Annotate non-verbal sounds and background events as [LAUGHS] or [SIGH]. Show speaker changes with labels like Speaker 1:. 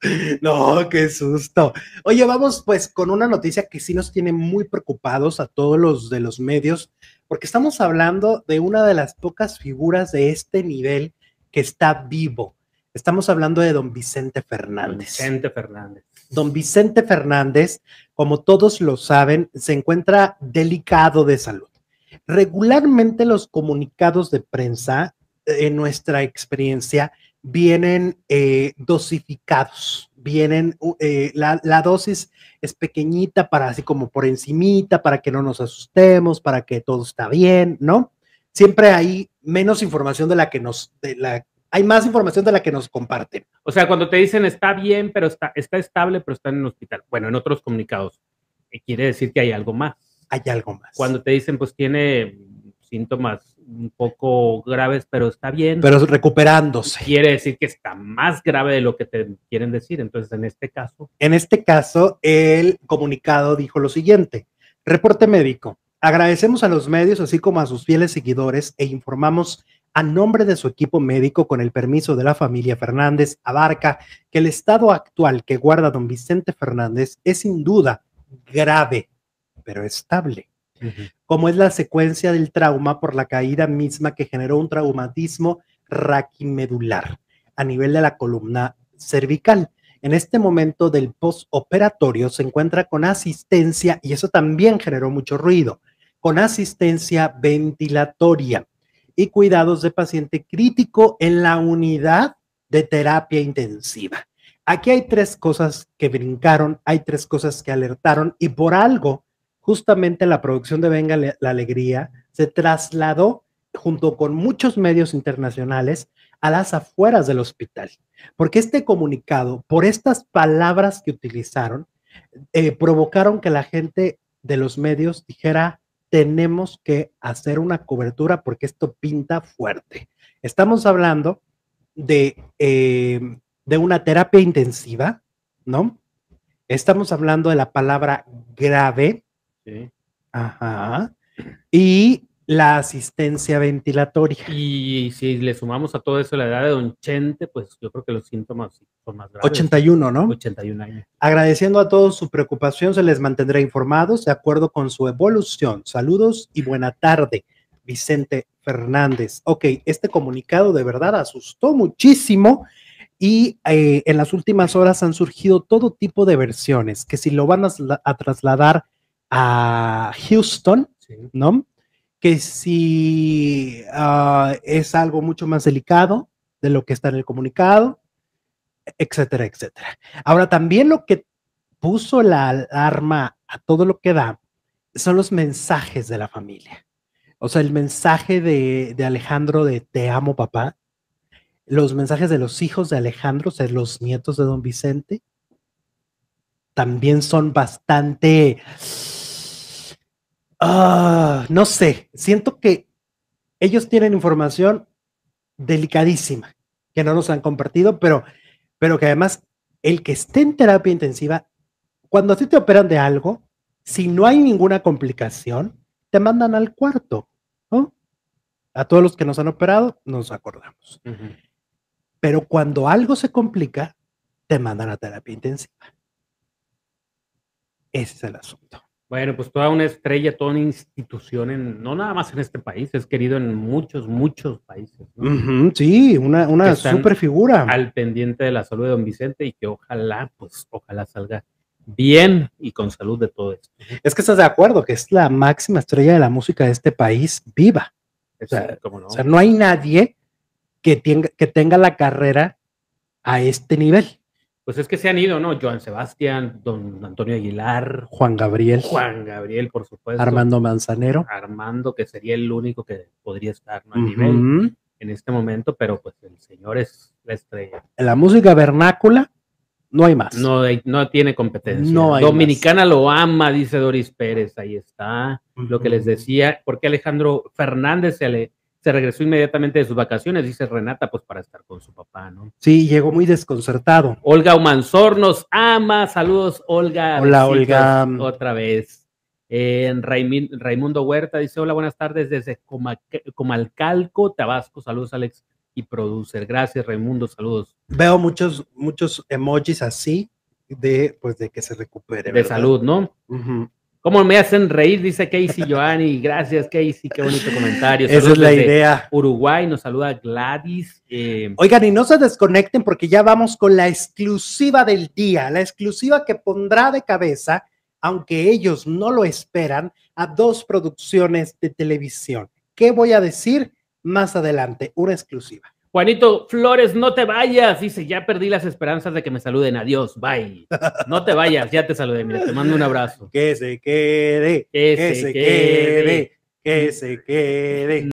Speaker 1: [LAUGHS] No, qué susto. Oye, vamos pues con una noticia que sí nos tiene muy preocupados a todos los de los medios, porque estamos hablando de una de las pocas figuras de este nivel que está vivo. Estamos hablando de don Vicente Fernández. Vicente Fernández. Don Vicente Fernández, como todos lo saben, se encuentra delicado de salud. Regularmente los comunicados de prensa, eh, en nuestra experiencia, vienen eh, dosificados, vienen, eh, la, dosis es pequeñita para así como por encimita, para que no nos asustemos, para que todo está bien, ¿no? Siempre hay menos información de la que nos, de la, hay más información de la que nos comparten.
Speaker 2: O sea, cuando te dicen está bien, pero está, está estable, pero está en el hospital. Bueno, en otros comunicados, eh, quiere decir que hay algo más. Hay algo más. Cuando te dicen, pues tiene síntomas un poco graves, pero está bien. Pero
Speaker 1: recuperándose.
Speaker 2: Quiere decir que está más grave de lo que te quieren decir. Entonces, en este caso.
Speaker 1: En este caso, el comunicado dijo lo siguiente. Reporte médico. Agradecemos a los medios, así como a sus fieles seguidores, e informamos a nombre de su equipo médico, con el permiso de la familia Fernández, abarca que el estado actual que guarda don Vicente Fernández es sin duda grave, pero estable como es la secuencia del trauma por la caída misma que generó un traumatismo raquimedular a nivel de la columna cervical. En este momento del postoperatorio se encuentra con asistencia, y eso también generó mucho ruido, con asistencia ventilatoria y cuidados de paciente crítico en la unidad de terapia intensiva. Aquí hay tres cosas que brincaron, hay tres cosas que alertaron y por algo justamente la producción de Venga la Alegría se trasladó junto con muchos medios internacionales a las afueras del hospital, porque este comunicado, por estas palabras que utilizaron, eh, provocaron que la gente de los medios dijera, tenemos que hacer una cobertura porque esto pinta fuerte. Estamos hablando de, eh, de una terapia intensiva, ¿no? Estamos hablando de la palabra grave, Ajá. Y la asistencia ventilatoria.
Speaker 2: Y si le sumamos a todo eso la edad de Don Chente, pues yo creo que los síntomas son más graves.
Speaker 1: 81, ¿no? 81 años. Agradeciendo a todos su preocupación, se les mantendrá informados de acuerdo con su evolución. Saludos y buena tarde, Vicente Fernández. Ok, este comunicado de verdad asustó muchísimo. Y eh, en las últimas horas han surgido todo tipo de versiones, que si lo van a trasladar a Houston, ¿no? Que si ah, es algo mucho más delicado de lo que está en el comunicado, etcétera, etcétera. Ahora, también lo que puso la alarma a todo lo que da son los mensajes de la familia. O sea, el mensaje de, de Alejandro de te amo, papá. Los mensajes de los hijos de Alejandro, o sea, los nietos de don Vicente, también son bastante Ah, no sé, siento que ellos tienen información delicadísima que no nos han compartido, pero, pero que además el que esté en terapia intensiva, cuando a te operan de algo, si no hay ninguna complicación, te mandan al cuarto, ¿no? A todos los que nos han operado, nos acordamos. Pero cuando algo se complica, te mandan a terapia
Speaker 2: intensiva. Ese es el asunto. Bueno, pues toda una estrella, toda una institución, en, no nada más en este país, es querido en muchos, muchos países. sí, una, una super figura. Al pendiente de la salud de don Vicente y que ojalá, pues, ojalá salga bien y con salud de todo esto. Es que estás de acuerdo
Speaker 1: que es la máxima estrella de la música de este país viva.
Speaker 2: O sea, no? o sea,
Speaker 1: no hay nadie que tenga, que tenga la carrera a este nivel
Speaker 2: pues es que se han ido, ¿no? Joan Sebastián, don Antonio Aguilar, Juan Gabriel. Juan Gabriel, por supuesto. Armando Manzanero. Armando, que sería el único que podría estar a nivel en este momento, pero pues el señor es la estrella. La música vernácula, no hay más. No, no tiene competencia. No Dominicana lo ama, dice Doris Pérez, ahí está. Lo que les decía, porque Alejandro Fernández se, le se regresó inmediatamente de sus vacaciones, dice Renata, pues para estar con su papá, ¿no?
Speaker 1: Sí, llegó muy desconcertado.
Speaker 2: Olga Umanzor nos ama, saludos Olga. Hola Olga. Otra vez. Raimundo Huerta dice, hola, buenas tardes desde Comalcalco, Tabasco, saludos Alex y producer. Gracias Raimundo, saludos.
Speaker 1: Veo muchos, muchos emojis
Speaker 2: así de, pues, de que se recupere. De salud, ¿no? ¿Cómo me hacen reír? Dice Casey Joanny. Gracias, Casey. Qué bonito comentario. Esa es la idea. Uruguay nos saluda Gladys. Eh, Oigan,
Speaker 1: y no se desconecten porque ya vamos con la exclusiva del día, la exclusiva que pondrá de cabeza, aunque ellos no lo esperan, a dos producciones de televisión. ¿Qué voy a decir más adelante? Una exclusiva.
Speaker 2: Juanito Flores, no te vayas. Dice, ya perdí las esperanzas de que me saluden. Adiós, bye. No te vayas, ya te saludé. te mando un abrazo. Que se quede. Que, se, quede. Que se quede.